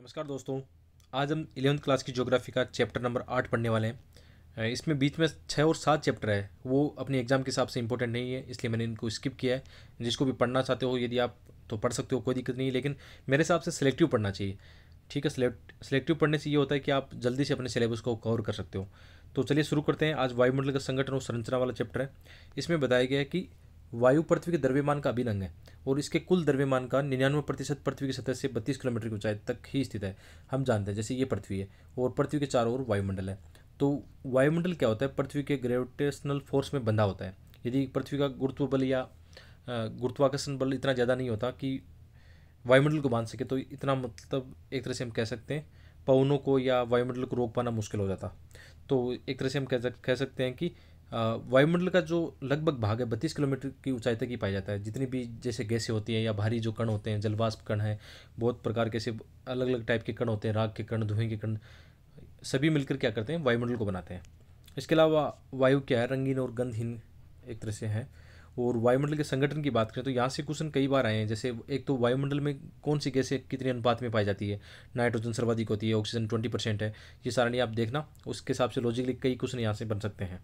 नमस्कार दोस्तों आज हम इलेवंथ क्लास की ज्योग्राफी का चैप्टर नंबर आठ पढ़ने वाले हैं इसमें बीच में छः और सात चैप्टर है वो अपने एग्जाम के हिसाब से इंपॉर्टेंट नहीं है इसलिए मैंने इनको स्किप किया है जिसको भी पढ़ना चाहते हो यदि आप तो पढ़ सकते हो कोई दिक्कत नहीं लेकिन मेरे हिसाब से सिलेक्टिव पढ़ना चाहिए ठीक है सिलेक्टिव पढ़ने से ये होता है कि आप जल्दी से अपने सिलेबस को कवर कर सकते हो तो चलिए शुरू करते हैं आज वायुमंडल का संगठन और संरचना वाला चैप्टर है इसमें बताया गया है कि वायु पृथ्वी के द्रव्यमान का अभिनंग है और इसके कुल द्रव्यमान का निन्यानवे प्रतिशत पृथ्वी की सतह से बत्तीस किलोमीटर की ऊंचाई तक ही स्थित है हम जानते हैं जैसे ये पृथ्वी है और पृथ्वी के चारों ओर वायुमंडल है तो वायुमंडल क्या होता है पृथ्वी के ग्रेविटेशनल फोर्स में बंधा होता है यदि पृथ्वी का गुरुत्व बल या गुरुत्वाकर्षण बल इतना ज़्यादा नहीं होता कि वायुमंडल को बांध सके तो इतना मतलब एक तरह से हम कह सकते हैं पवनों को या वायुमंडल को रोक पाना मुश्किल हो जाता तो एक तरह से हम कह सकते हैं कि वायुमंडल का जो लगभग भाग है बत्तीस किलोमीटर की ऊंचाई तक ही पाया जाता है जितनी भी जैसे गैसें होती हैं या भारी जो कण होते हैं जलवाष्प कण हैं बहुत प्रकार के ऐसे अलग अलग टाइप के कण होते हैं राग के कण धुएं के कण सभी मिलकर क्या करते हैं वायुमंडल को बनाते हैं इसके अलावा वायु क्या है रंगीन और गंधहीन एक तरह से हैं और वायुमंडल के संगठन की बात करें तो यहाँ से क्वेश्चन कई बार आए हैं जैसे एक तो वायुमंडल में कौन सी गैसें कितने अनुपात में पाई जाती है नाइट्रोजन सर्वाधिक होती है ऑक्सीजन ट्वेंटी परसेंट है ये सारणी आप देखना उसके हिसाब से लॉजिकली कई क्वेश्चन यहाँ से बन सकते हैं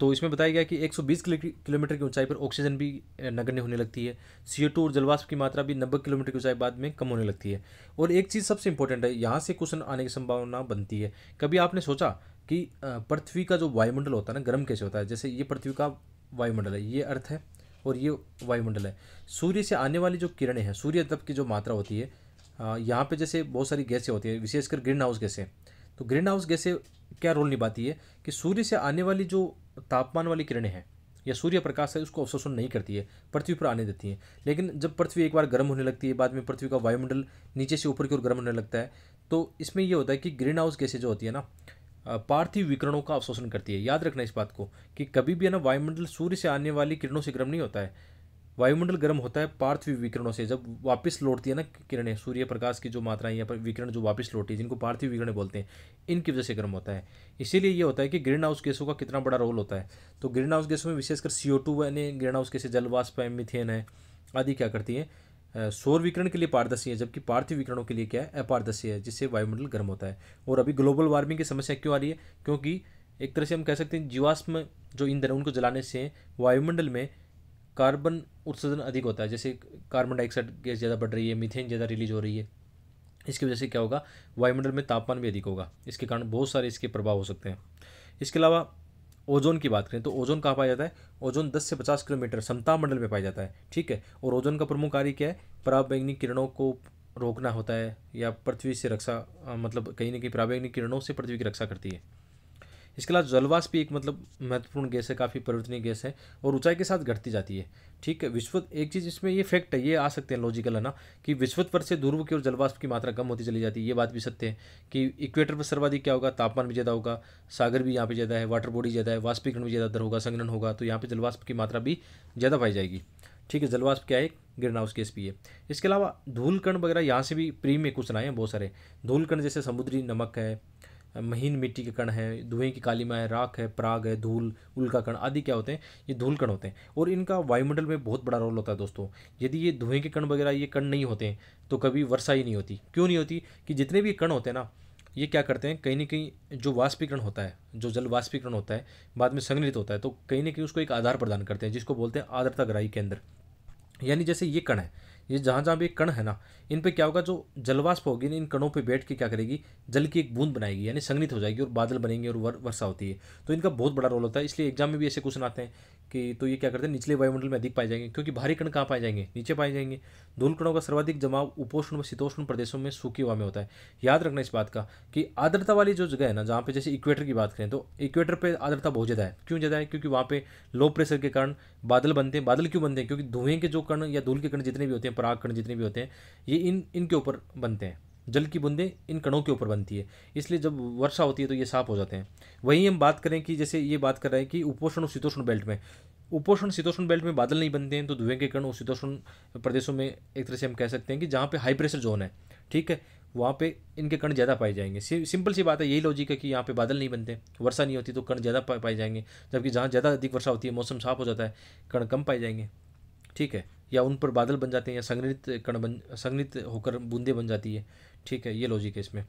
तो इसमें बताया गया कि 120 किलोमीटर की ऊंचाई पर ऑक्सीजन भी नगण्य होने लगती है सी और जलवाष्प की मात्रा भी 90 किलोमीटर की ऊंचाई बाद में कम होने लगती है और एक चीज़ सबसे इंपॉर्टेंट है यहाँ से क्वेश्चन आने की संभावना बनती है कभी आपने सोचा कि पृथ्वी का जो वायुमंडल होता है ना गर्म कैसे होता है जैसे ये पृथ्वी का वायुमंडल है ये अर्थ है और ये वायुमंडल है सूर्य से आने वाली जो किरणें हैं सूर्य तप की जो मात्रा होती है यहाँ पर जैसे बहुत सारी गैसें होती है विशेषकर ग्रीन हाउस गैसें तो ग्रीन हाउस गैसें क्या रोल निभाती है कि सूर्य से आने वाली जो तापमान वाली किरणें हैं या सूर्य प्रकाश है उसको अवशोषण नहीं करती है पृथ्वी पर आने देती है लेकिन जब पृथ्वी एक बार गर्म होने लगती है बाद में पृथ्वी का वायुमंडल नीचे से ऊपर की ओर गर्म होने लगता है तो इसमें यह होता है कि ग्रीन हाउस गैसें जो होती है ना पार्थिव विकिरणों का अवशोषण करती है याद रखना इस बात को कि कभी भी है ना वायुमंडल सूर्य से आने वाली किरणों से गर्म नहीं होता है वायुमंडल गर्म होता है पार्थिव विकिरणों से जब वापस लौटती है ना किरणें सूर्य प्रकाश की जो मात्राएं या विकिरण जो वापस लौटती है जिनको पार्थिव विकिरण बोलते हैं इनकी वजह से गर्म होता है इसीलिए ये होता है कि ग्रीन हाउस गैसों का कितना बड़ा रोल होता है तो ग्रीन हाउस गैसों में विशेषकर सी ओ टू यानी ग्रीन हाउस गैसें जलवाष्प है मिथेन है आदि क्या करती हैं सौर विकिरण के लिए पारदर्शी है जबकि पार्थिव विकिरणों के लिए क्या है अपारदर्शी है जिससे वायुमंडल गर्म होता है और अभी ग्लोबल वार्मिंग की समस्या क्यों आ रही है क्योंकि एक तरह से हम कह सकते हैं जीवाश्म जो ईंधन है उनको जलाने से वायुमंडल में कार्बन उत्सर्जन अधिक होता है जैसे कार्बन डाइऑक्साइड गैस ज़्यादा बढ़ रही है मीथेन ज़्यादा रिलीज हो रही है इसकी वजह से क्या होगा वायुमंडल में तापमान भी अधिक होगा इसके कारण बहुत सारे इसके प्रभाव हो सकते हैं इसके अलावा ओजोन की बात करें तो ओजोन कहाँ पाया जाता है ओजोन 10 से 50 किलोमीटर समता मंडल में पाया जाता है ठीक है और ओजोन का प्रमुख कार्य क्या है प्रावैग्निक किरणों को रोकना होता है या पृथ्वी से रक्षा मतलब कहीं ना कहीं प्रावैग्निक किरणों से पृथ्वी की रक्षा करती है इसके अलावा जलवास भी एक मतलब महत्वपूर्ण गैस है काफ़ी परिवर्तनीय गैस है और ऊंचाई के साथ घटती जाती है ठीक है विश्व एक चीज़ इसमें ये फैक्ट है ये आ सकते हैं लॉजिकल है ना कि विश्वत पर से ध्रुव की और जलवाष्प की मात्रा कम होती चली जाती है ये बात भी सत्य है कि इक्वेटर पर सर्वाधिक क्या होगा तापमान भी ज़्यादा होगा सागर भी यहाँ पर ज़्यादा है वाटर बॉडी ज़्यादा है वाष्पीकरण भी ज़्यादा दर होगा संगन होगा तो यहाँ पर जलवाष्प की मात्रा भी ज़्यादा पाई जाएगी ठीक है जलवाष्प क्या है ग्रीन हाउस गैस भी है इसके अलावा धूलकण वगैरह यहाँ से भी प्री में कुछ आए हैं बहुत सारे धूलकण जैसे समुद्री नमक है महीन मिट्टी के कण हैं धुएं की कालीमा है राख है प्राग है धूल उल्का कण आदि क्या होते हैं ये धूल कण होते हैं और इनका वायुमंडल में बहुत बड़ा रोल होता है दोस्तों यदि ये धुएं के कण वगैरह ये कण नहीं होते तो कभी वर्षा ही नहीं होती क्यों नहीं होती कि जितने भी कण होते हैं ना ये क्या करते हैं कहीं ना कहीं जो वाष्पीकरण होता है जो जल वाष्पीकरण होता है बाद में संग्रहित होता है तो कहीं ना कहीं उसको एक आधार प्रदान करते हैं जिसको बोलते हैं आर्द्रता ग्राही केंद्र यानी जैसे ये कण है ये जहाँ जहाँ भी कण है ना इन पे क्या होगा जो जलवाष्प होगी इन कणों पे बैठ के क्या करेगी जल की एक बूंद बनाएगी यानी संगनित हो जाएगी और बादल बनेंगे और वर्षा होती है तो इनका बहुत बड़ा रोल होता है इसलिए एग्जाम में भी ऐसे क्वेश्चन आते हैं कि तो ये क्या करते हैं निचले वायुमंडल में अधिक पाए जाएंगे क्योंकि भारी कण कहाँ पाए जाएंगे नीचे पाए जाएंगे धूल कणों का सर्वाधिक जमाव उपोष्ण व शीतोष्ण प्रदेशों में सूखी हवा में होता है याद रखना इस बात का कि आर्द्रता वाली जो जगह है ना जहाँ पे जैसे इक्वेटर की बात करें तो इक्वेटर पर आर्द्रता बहुत ज़्यादा है क्यों ज़्यादा है क्योंकि वहाँ पे लो प्रेशर के कारण बादल बनते हैं बादल क्यों बनते हैं क्योंकि धुएं के जो कण या धूल के कण जितने भी होते हैं पराग कण जितने भी होते हैं ये इन इनके ऊपर बनते हैं जल की बूंदें इन कणों के ऊपर बनती है इसलिए जब वर्षा होती है तो ये साफ हो जाते हैं वहीं हम बात करें कि जैसे ये बात कर रहे हैं कि उपोषण और शीतोष्ण बेल्ट में उपोषण शीतोष्ण बेल्ट में बादल नहीं बनते हैं तो धुएं के कण और शीतोष्ण प्रदेशों में एक तरह से हम कह सकते हैं कि जहाँ पर हाई प्रेशर जोन है ठीक है वहाँ पे इनके कण ज़्यादा पाए जाएंगे सिंपल सी बात है यही लॉजिक है कि यहाँ पे बादल नहीं बनते वर्षा नहीं होती तो कण ज़्यादा पाए जाएंगे जबकि जहाँ ज़्यादा अधिक वर्षा होती है मौसम साफ हो जाता है कण कम पाए जाएंगे ठीक है या उन पर बादल बन जाते हैं या संगणित कण बन संगणित होकर बूंदे बन जाती है ठीक है ये लॉजिक है इसमें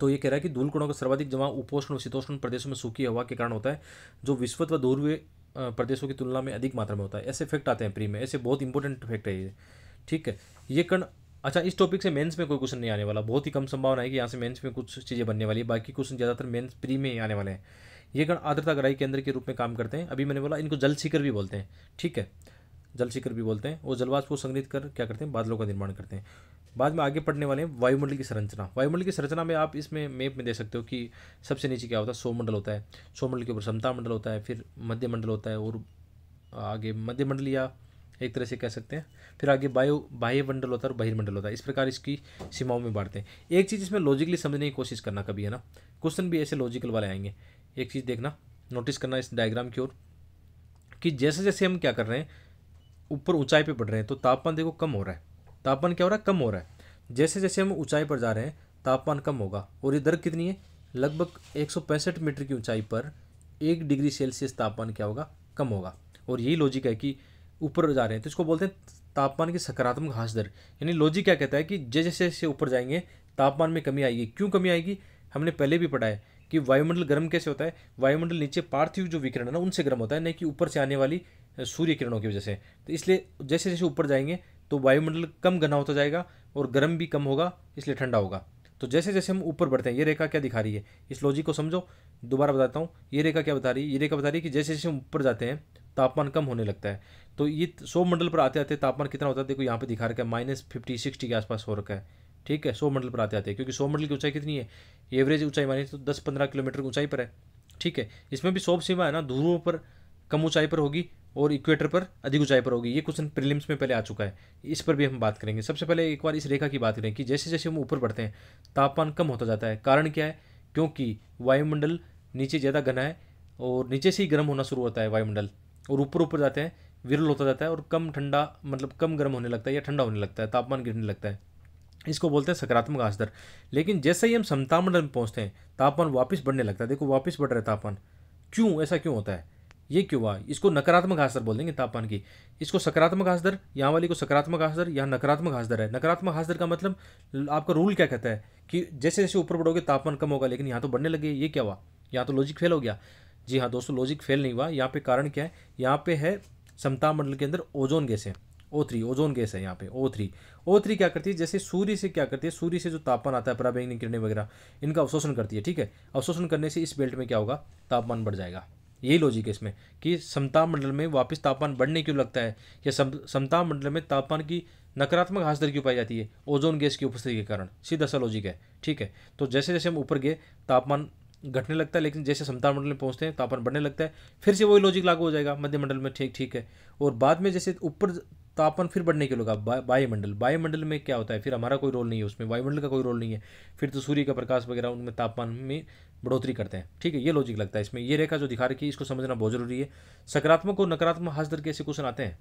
तो ये कह रहा है कि धूल कणों का सर्वाधिक जमा उपोष्ण और शीतोष्ण प्रदेशों में सूखी हवा के कारण होता है जो विश्वत व दूरवे प्रदेशों की तुलना में अधिक मात्रा में होता है ऐसे फैक्ट आते हैं प्री में ऐसे बहुत इंपॉर्टेंट फैक्ट है ये ठीक है ये कण अच्छा इस टॉपिक से मेंस में कोई क्वेश्चन नहीं आने वाला बहुत ही कम संभावना है कि यहाँ से मेंस में कुछ चीज़ें बनने वाली है बाकी क्वेश्चन ज़्यादातर मेंस प्री में ही आने वाले हैं ये कण आर्द्रता ग्राही केंद्र के रूप में काम करते हैं अभी मैंने बोला इनको जल शिखर भी बोलते हैं ठीक है जल शिखर भी बोलते हैं और जलवाष्प को संग्रहित कर क्या करते हैं बादलों का निर्माण करते हैं बाद में आगे पढ़ने वाले हैं वायुमंडल की संरचना वायुमंडल की संरचना में आप इसमें मैप में दे सकते हो कि सबसे नीचे क्या होता है सोमंडल होता है सोमंडल के ऊपर समता मंडल होता है फिर मध्यमंडल होता है और आगे मध्यमंडल या एक तरह से कह सकते हैं फिर आगे बायो बाह्य मंडल होता है और बहिर्मंडल होता है इस प्रकार इसकी सीमाओं में बांटते हैं एक चीज़ इसमें लॉजिकली समझने की कोशिश करना कभी है ना क्वेश्चन भी ऐसे लॉजिकल वाले आएंगे एक चीज़ देखना नोटिस करना इस डायग्राम की ओर कि जैसे जैसे हम क्या कर रहे हैं ऊपर ऊंचाई पे बढ़ रहे हैं तो तापमान देखो कम हो रहा है तापमान क्या हो रहा है कम हो रहा है जैसे जैसे हम ऊंचाई पर जा रहे हैं तापमान कम होगा और ये दर कितनी है लगभग एक मीटर की ऊंचाई पर एक डिग्री सेल्सियस तापमान क्या होगा कम होगा और यही लॉजिक है कि ऊपर जा रहे हैं तो इसको बोलते हैं तापमान की सकारात्मक हास दर यानी लॉजिक क्या कहता है कि जैसे जैसे ऊपर जाएंगे तापमान में कमी आएगी क्यों कमी आएगी हमने पहले भी पढ़ा है कि वायुमंडल गर्म कैसे होता है वायुमंडल नीचे पार्थिव जो विकिरण है ना उनसे गर्म होता है नहीं कि ऊपर से आने वाली सूर्य किरणों की वजह से तो इसलिए जैसे जैसे ऊपर जाएंगे तो वायुमंडल कम घना होता जाएगा और गर्म भी कम होगा इसलिए ठंडा होगा तो जैसे जैसे हम ऊपर बढ़ते हैं ये रेखा क्या दिखा रही है इस लॉजिक को समझो दोबारा बताता हूँ ये रेखा क्या बता रही है ये रेखा बता रही है कि जैसे जैसे हम ऊपर जाते हैं तापमान कम होने लगता है तो ये सौ मंडल पर आते आते तापमान कितना होता है देखो यहाँ पे दिखा रखा है माइनस फिफ्टी सिक्सटी के आसपास हो रखा है ठीक है सौ मंडल पर आते आते क्योंकि सौ मंडल की ऊंचाई कितनी है एवरेज ऊंचाई मानी तो दस पंद्रह किलोमीटर की ऊंचाई पर है ठीक है इसमें भी सौ सीमा है ना ध्रुवों पर कम ऊंचाई पर होगी और इक्वेटर पर अधिक ऊंचाई पर होगी ये क्वेश्चन प्रीलिम्स में पहले आ चुका है इस पर भी हम बात करेंगे सबसे पहले एक बार इस रेखा की बात करें कि जैसे जैसे हम ऊपर बढ़ते हैं तापमान कम होता जाता है कारण क्या है क्योंकि वायुमंडल नीचे ज़्यादा घना है और नीचे से ही गर्म होना शुरू होता है वायुमंडल और ऊपर ऊपर जाते हैं विरल होता जाता है और कम ठंडा मतलब कम गर्म होने लगता है या ठंडा होने लगता है तापमान गिरने लगता है इसको बोलते हैं सकारात्मक आस दर लेकिन जैसे ही हम समतामंडल में पहुँचते हैं तापमान वापस बढ़ने लगता है देखो वापस बढ़ रहा है तापमान क्यों ऐसा क्यों होता है ये क्यों हुआ इसको नकारात्मक हास दर बोल देंगे तापमान की इसको सकारात्मक हास दर यहाँ वाली को सकारात्मक हास दर यहाँ नकारात्मक हास दर है नकारात्मक हास दर का मतलब आपका रूल क्या कहता है कि जैसे जैसे ऊपर बढ़ोगे तापमान कम होगा लेकिन यहाँ तो बढ़ने लगे ये क्या हुआ यहाँ तो लॉजिक फेल हो गया जी हाँ दोस्तों लॉजिक फेल नहीं हुआ यहाँ पे कारण क्या है यहाँ पे है समता मंडल के अंदर ओजोन गैस है ओ थ्री ओजोन गैस है यहाँ पे ओ थ्री ओ थ्री क्या करती है जैसे सूर्य से क्या करती है सूर्य से जो तापमान आता है पराबैंगनी किरणें वगैरह इनका अवशोषण करती है ठीक है अवशोषण करने से इस बेल्ट में क्या होगा तापमान बढ़ जाएगा यही लॉजिक है इसमें कि समता मंडल में वापस तापमान बढ़ने क्यों लगता है या समता मंडल में तापमान की नकारात्मक हास दर क्यों पाई जाती है ओजोन गैस की उपस्थिति के कारण सीधा सा लॉजिक है ठीक है तो जैसे जैसे हम ऊपर गए तापमान घटने लगता है लेकिन जैसे समता मंडल में पहुंचते हैं तापमान बढ़ने लगता है फिर से वही लॉजिक लागू हो जाएगा मध्यमंडल में ठीक ठीक है और बाद में जैसे ऊपर तापमान फिर बढ़ने के लोग वायुमंडल वायुमंडल में क्या होता है फिर हमारा कोई रोल नहीं है उसमें वायुमंडल का कोई रोल नहीं है फिर तो सूर्य का प्रकाश वगैरह उनमें तापमान में बढ़ोतरी करते हैं ठीक है ये लॉजिक लगता है इसमें ये रेखा जो दिखा रखी है इसको समझना बहुत ज़रूरी है सकारात्मक और नकारात्मक हंस दर के ऐसे क्वेश्चन आते हैं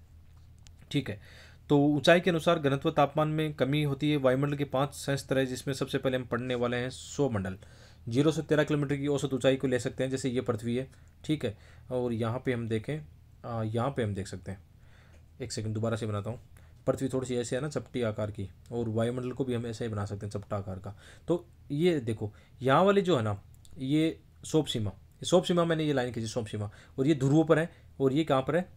ठीक है तो ऊंचाई के अनुसार घनत्व तापमान में कमी होती है वायुमंडल के पांच संस्तर है जिसमें सबसे पहले हम पढ़ने वाले हैं सौ मंडल जीरो से तेरह किलोमीटर की औसत ऊंचाई को ले सकते हैं जैसे ये पृथ्वी है ठीक है और यहाँ पे हम देखें यहाँ पे हम देख सकते हैं एक सेकंड दोबारा से बनाता हूँ पृथ्वी थोड़ी सी ऐसे है ना चपटी आकार की और वायुमंडल को भी हम ऐसे ही बना सकते हैं चपटा आकार का तो ये देखो यहाँ वाले जो है ना ये सोप सीमा सोप सीमा मैंने ये लाइन खींची सोप सीमा और ये ध्रुव पर है और ये कहाँ पर है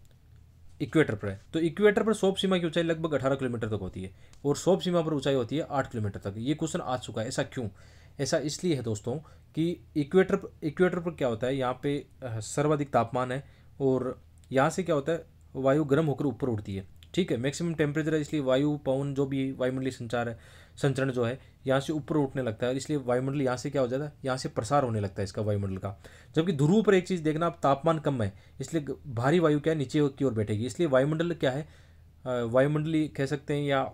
इक्वेटर पर है तो इक्वेटर पर सोप सीमा की ऊंचाई लगभग अठारह किलोमीटर तक होती है और सोप सीमा पर ऊंचाई होती है आठ किलोमीटर तक ये क्वेश्चन आ चुका है ऐसा क्यों ऐसा इसलिए है दोस्तों कि इक्वेटर इक्वेटर पर क्या होता है यहाँ पे सर्वाधिक तापमान है और यहाँ से क्या होता है वायु गर्म होकर ऊपर उठती है ठीक है मैक्सिमम टेम्परेचर है इसलिए वायु पवन जो भी वायुमंडलीय संचार है संचरण जो है यहाँ से ऊपर उठने लगता है इसलिए वायुमंडल यहाँ से क्या हो जाता है यहाँ से प्रसार होने लगता है इसका वायुमंडल का जबकि ध्रुव पर एक चीज़ देखना आप तापमान कम है इसलिए भारी वायु क्या है नीचे की ओर बैठेगी इसलिए वायुमंडल क्या है वायुमंडली कह सकते हैं या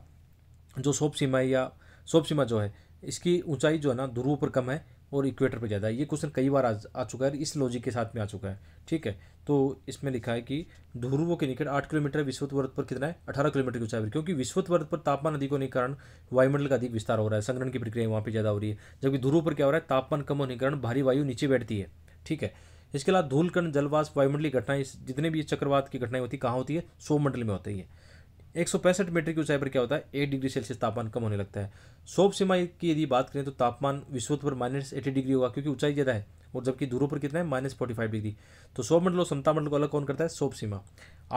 जो सोप सीमा है या सोप सीमा जो है इसकी ऊंचाई जो है ना ध्रुव पर कम है और इक्वेटर पे ज़्यादा है ये क्वेश्चन कई बार आ, आ चुका है इस लॉजिक के साथ में आ चुका है ठीक है तो इसमें लिखा है कि ध्रुवों के निकट आठ किलोमीटर विश्वत वर्त पर कितना है अठारह किलोमीटर की ऊंचाई पर क्योंकि विश्वत वर्त पर तापमान अधिक होने के कारण वायुमंडल का अधिक विस्तार हो रहा है संग्रहण की प्रक्रिया वहाँ पर ज़्यादा हो रही है जबकि ध्रुव पर क्या हो रहा है तापमान कम होने के कारण भारी वायु नीचे बैठती है ठीक है इसके अलावा धूलकण जलवास वायुमंडलीय घटनाएं जितने भी चक्रवात की घटनाएं होती है कहाँ होती है सोमंडल में होती है एक सौ पैंसठ मीटर की ऊंचाई पर क्या होता है एट डिग्री सेल्सियस तापमान कम होने लगता है सोप सीमा की यदि बात करें तो तापमान विश्वत पर माइनस एटी डिग्री होगा क्योंकि ऊंचाई ज़्यादा है और जबकि दूरों पर कितना है माइनस फोर्टी फाइव डिग्री तो सोप मंडल और समता मंडल को अलग कौन करता है सोप सीमा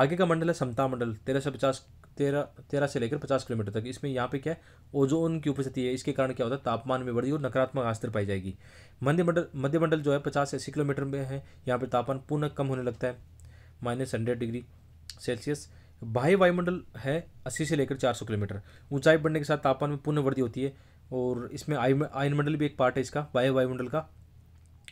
आगे का मंडल है समता मंडल तेरह से पचास तेरह तेरह से लेकर पचास किलोमीटर तक इसमें यहाँ पे क्या है ओजोन की उपस्थिति है इसके कारण क्या होता है तापमान में बढ़ी और नकारात्मक आस्तर पाई जाएगी मध्यमंडल मध्यमंडल जो है पचास से अस्सी किलोमीटर में है यहाँ पर तापमान पुनः कम होने लगता है माइनस हंड्रेड डिग्री सेल्सियस बाह्य वायुमंडल है अस्सी से लेकर चार सौ किलोमीटर ऊंचाई बढ़ने के साथ तापमान में पूर्ण वृद्धि होती है और इसमें आयुमंडल भी एक पार्ट है इसका बाह्य वायुमंडल का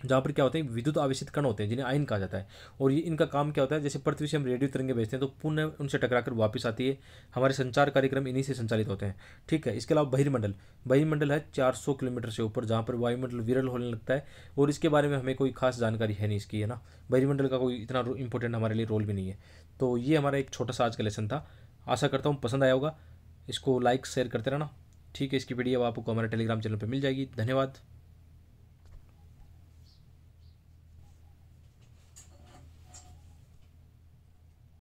जहाँ पर क्या होते हैं विद्युत आवेशित कण होते हैं जिन्हें आयन कहा जाता है और ये इनका काम क्या होता है जैसे पृथ्वी से हम रेडियो तिरंगे भेजते हैं तो पुनः उनसे टकराकर वापस आती है हमारे संचार कार्यक्रम इन्हीं से संचालित होते हैं ठीक है इसके अलावा बहिर्मंडल बहिर्मंडल है 400 किलोमीटर से ऊपर जहाँ पर वायुमंडल विरल होने लगता है और इसके बारे में हमें कोई खास जानकारी है नहीं इसकी है ना बहिर्मंडल का कोई इतना इंपॉर्टेंट हमारे लिए रोल भी नहीं है तो ये हमारा एक छोटा सा आज का लेसन था आशा करता हूँ पसंद आया होगा इसको लाइक शेयर करते रहना ठीक है इसकी वीडियो आपको हमारे टेलीग्राम चैनल पर मिल जाएगी धन्यवाद